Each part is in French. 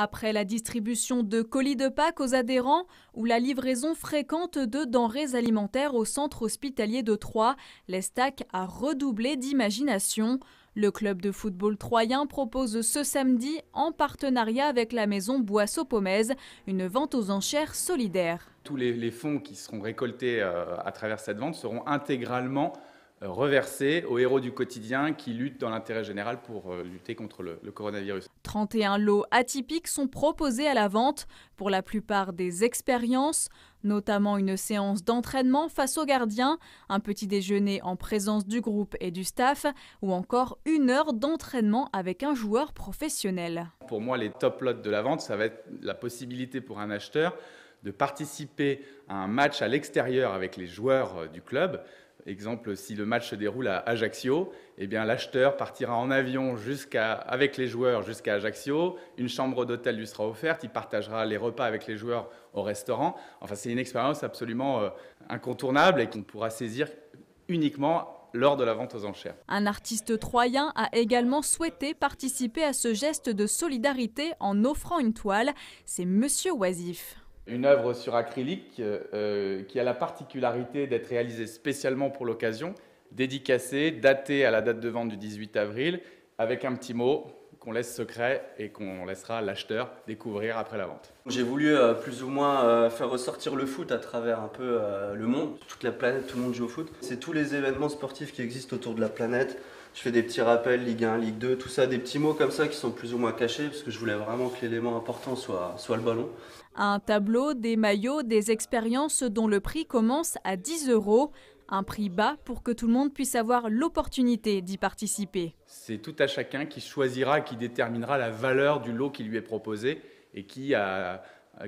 Après la distribution de colis de Pâques aux adhérents ou la livraison fréquente de denrées alimentaires au centre hospitalier de Troyes, l'Estac a redoublé d'imagination. Le club de football troyen propose ce samedi, en partenariat avec la maison boisseau pomèze une vente aux enchères solidaire. Tous les, fonds qui seront récoltés euh, à travers cette vente seront intégralement reversés aux héros du quotidien qui luttent dans l'intérêt général pour euh, lutter contre le, le, coronavirus. 31 lots atypiques sont proposés à la vente pour la plupart des expériences, notamment une séance d'entraînement face aux gardiens, un petit déjeuner en présence du groupe et du staff, ou encore une heure d'entraînement avec un joueur professionnel. Pour moi, les top lots de la vente, ça va être la possibilité pour un acheteur de participer à un match à l'extérieur avec les joueurs euh, du club Exemple, si le match se déroule à Ajaccio, eh bien l'acheteur partira en avion avec les joueurs jusqu'à Ajaccio. Une chambre d'hôtel lui sera offerte. Il partagera les repas avec les joueurs au restaurant. Enfin, c'est une expérience absolument euh, incontournable et qu'on pourra saisir uniquement lors de la vente aux enchères. Un artiste troyen a également souhaité participer à ce geste de solidarité en offrant une toile. C'est Monsieur Oisif. Une œuvre sur acrylique euh, euh, qui a la particularité d'être réalisée spécialement pour l'occasion, dédicacée, datée à la date de vente du 18 avril, avec un petit mot qu'on laisse secret et qu'on laissera l'acheteur découvrir après la vente. J'ai voulu euh, plus ou moins euh, faire ressortir le foot à travers un peu euh, le monde. Toute la planète, tout le monde joue au foot. C'est tous les événements sportifs qui existent autour de la planète. Je fais des petits rappels, Ligue 1, Ligue 2, tout ça, des petits mots comme ça qui sont plus ou moins cachés parce que je voulais vraiment que l'élément important soit, soit le ballon. Un tableau, des maillots, des expériences dont le prix commence à 10 euros. Un prix bas pour que tout le monde puisse avoir l'opportunité d'y participer. C'est tout à chacun qui choisira, qui déterminera la valeur du lot qui lui est proposé et qui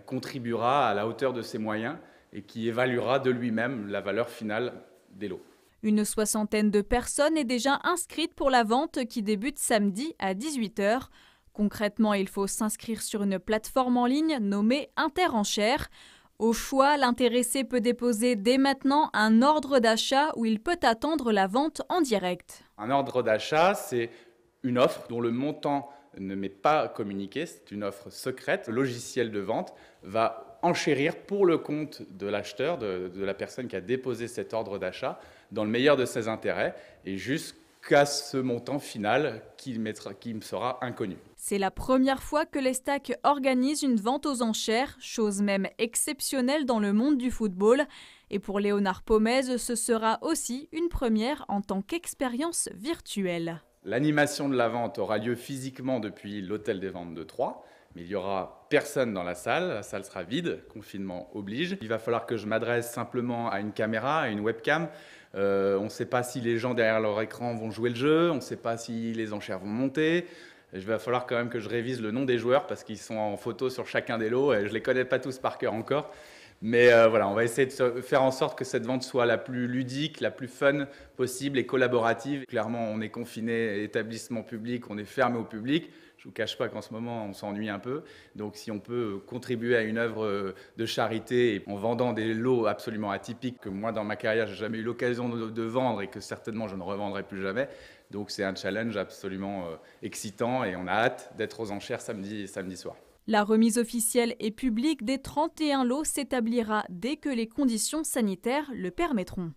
contribuera à la hauteur de ses moyens et qui évaluera de lui-même la valeur finale des lots. Une soixantaine de personnes est déjà inscrite pour la vente qui débute samedi à 18h. Concrètement, il faut s'inscrire sur une plateforme en ligne nommée Interenchères. Au choix, l'intéressé peut déposer dès maintenant un ordre d'achat où il peut attendre la vente en direct. Un ordre d'achat, c'est une offre dont le montant ne m'est pas communiqué, c'est une offre secrète. Le logiciel de vente va enchérir pour le compte de l'acheteur, de, la personne qui a déposé cet ordre d'achat, dans le meilleur de ses intérêts et jusqu'au qu'à ce montant final qui, me sera inconnu. C'est la première fois que l'Estac organise une vente aux enchères, chose même exceptionnelle dans le monde du football. Et pour Léonard Pomez, ce sera aussi une première en tant qu'expérience virtuelle. L'animation de la vente aura lieu physiquement depuis l'hôtel des ventes de Troyes mais il n'y aura personne dans la salle, la salle sera vide, confinement oblige. Il va falloir que je m'adresse simplement à une caméra, à une webcam. Euh, on ne sait pas si les gens derrière leur écran vont jouer le jeu, on ne sait pas si les enchères vont monter. Il va falloir quand même que je révise le nom des joueurs parce qu'ils sont en photo sur chacun des lots et je ne les connais pas tous par cœur encore. Mais euh, voilà, on va essayer de faire en sorte que cette vente soit la plus ludique, la plus fun possible et collaborative. Clairement, on est confiné, établissement public, on est fermé au public. Je vous cache pas qu'en ce moment, on s'ennuie un peu. Donc, si on peut contribuer à une œuvre euh, de charité en vendant des lots absolument atypiques que moi, dans ma carrière, j'ai jamais eu l'occasion de, vendre et que certainement je ne revendrai plus jamais. Donc, c'est un challenge absolument euh, excitant et on a hâte d'être aux enchères samedi, samedi soir. La remise officielle et publique des 31 lots s'établira dès que les conditions sanitaires le permettront.